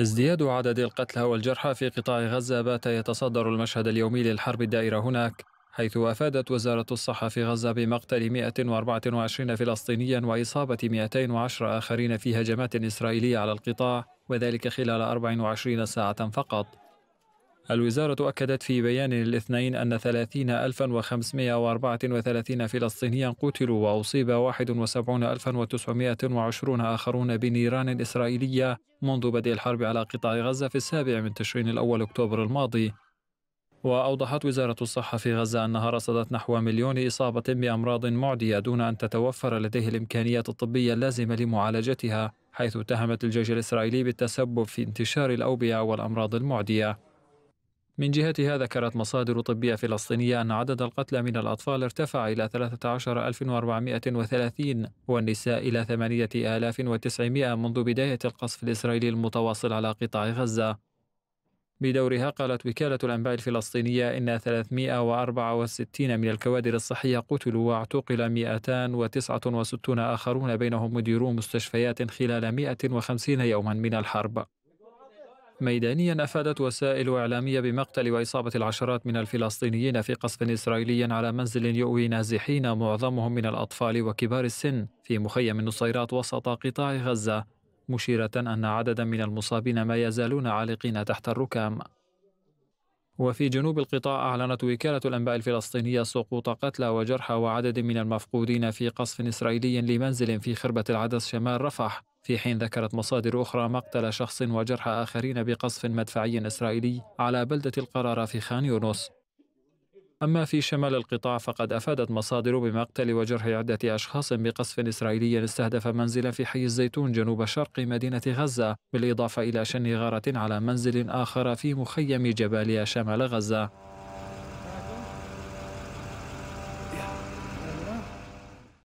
ازدياد عدد القتلى والجرحى في قطاع غزة بات يتصدر المشهد اليومي للحرب الدائرة هناك حيث أفادت وزارة الصحة في غزة بمقتل 124 فلسطينيا وإصابة 210 آخرين في هجمات إسرائيلية على القطاع وذلك خلال 24 ساعة فقط الوزارة أكدت في بيان الاثنين أن 30534 فلسطينيا قتلوا وأصيب 71920 آخرون بنيران إسرائيلية منذ بدء الحرب على قطاع غزة في السابع من تشرين الأول أكتوبر الماضي وأوضحت وزارة الصحة في غزة أنها رصدت نحو مليون إصابة بأمراض معدية دون أن تتوفر لديه الإمكانيات الطبية اللازمة لمعالجتها حيث اتهمت الجيش الإسرائيلي بالتسبب في انتشار الأوبئة والأمراض المعدية من جهتها ذكرت مصادر طبية فلسطينية أن عدد القتلى من الأطفال ارتفع إلى 13430 والنساء إلى 8900 منذ بداية القصف الإسرائيلي المتواصل على قطاع غزة بدورها قالت وكالة الأنباء الفلسطينية إن 364 من الكوادر الصحية قتلوا واعتقل 269 آخرون بينهم مديرو مستشفيات خلال 150 يوما من الحرب ميدانيا أفادت وسائل إعلامية بمقتل وإصابة العشرات من الفلسطينيين في قصف إسرائيلي على منزل يؤوي نازحين معظمهم من الأطفال وكبار السن في مخيم النصيرات وسط قطاع غزة مشيرة أن عددا من المصابين ما يزالون عالقين تحت الركام وفي جنوب القطاع أعلنت وكالة الأنباء الفلسطينية سقوط قتلى وجرحى وعدد من المفقودين في قصف إسرائيلي لمنزل في خربة العدس شمال رفح في حين ذكرت مصادر أخرى مقتل شخص وجرح آخرين بقصف مدفعي إسرائيلي على بلدة القرارة في خان يونس أما في شمال القطاع فقد أفادت مصادر بمقتل وجرح عدة أشخاص بقصف إسرائيلي استهدف منزلا في حي الزيتون جنوب شرق مدينة غزة بالإضافة إلى شن غارة على منزل آخر في مخيم جباليا شمال غزة